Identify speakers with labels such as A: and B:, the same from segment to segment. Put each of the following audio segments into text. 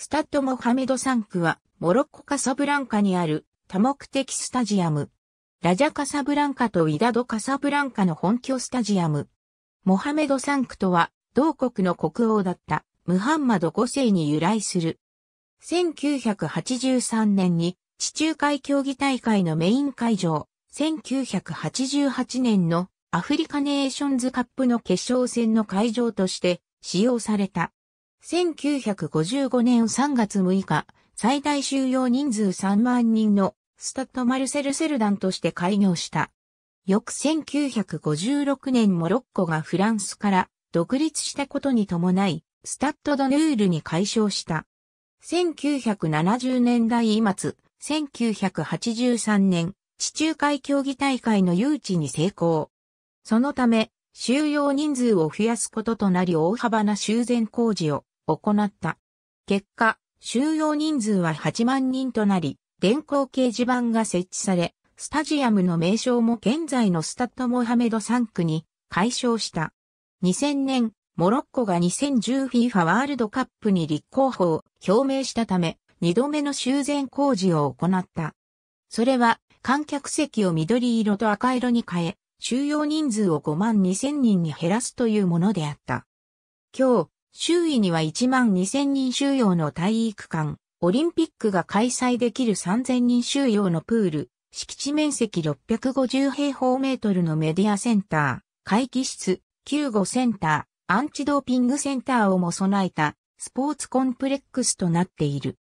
A: スタッド・モハメド3区は、モロッコ・カサブランカにある多目的スタジアム。ラジャ・カサブランカとイダド・カサブランカの本拠スタジアム。モハメド3区とは、同国の国王だったムハンマド5世に由来する。1983年に地中海競技大会のメイン会場、1988年のアフリカネーションズカップの決勝戦の会場として使用された。1955年3月6日、最大収容人数3万人のスタッドマルセルセルダンとして開業した。翌1956年モロッコがフランスから独立したことに伴い、スタッドドヌールに改称した。1970年代末、1983年、地中海競技大会の誘致に成功。そのため、収容人数を増やすこととなり大幅な修繕工事を行った。結果、収容人数は8万人となり、電光掲示板が設置され、スタジアムの名称も現在のスタッドモハメド3区に解消した。2000年、モロッコが 2010FIFA ワールドカップに立候補を表明したため、2度目の修繕工事を行った。それは、観客席を緑色と赤色に変え、収容人数を5万2000人に減らすというものであった。今日、周囲には1万2000人収容の体育館、オリンピックが開催できる3000人収容のプール、敷地面積650平方メートルのメディアセンター、会議室、救護センター、アンチドーピングセンターをも備えたスポーツコンプレックスとなっている。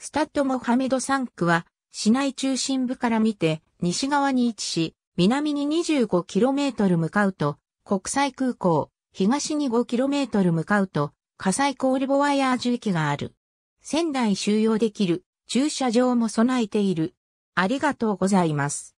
A: スタッドモハメド3区は市内中心部から見て西側に位置し、南に 25km 向かうと国際空港、東に 5km 向かうと、火災コールボワイヤー重機がある。仙台収容できる駐車場も備えている。ありがとうございます。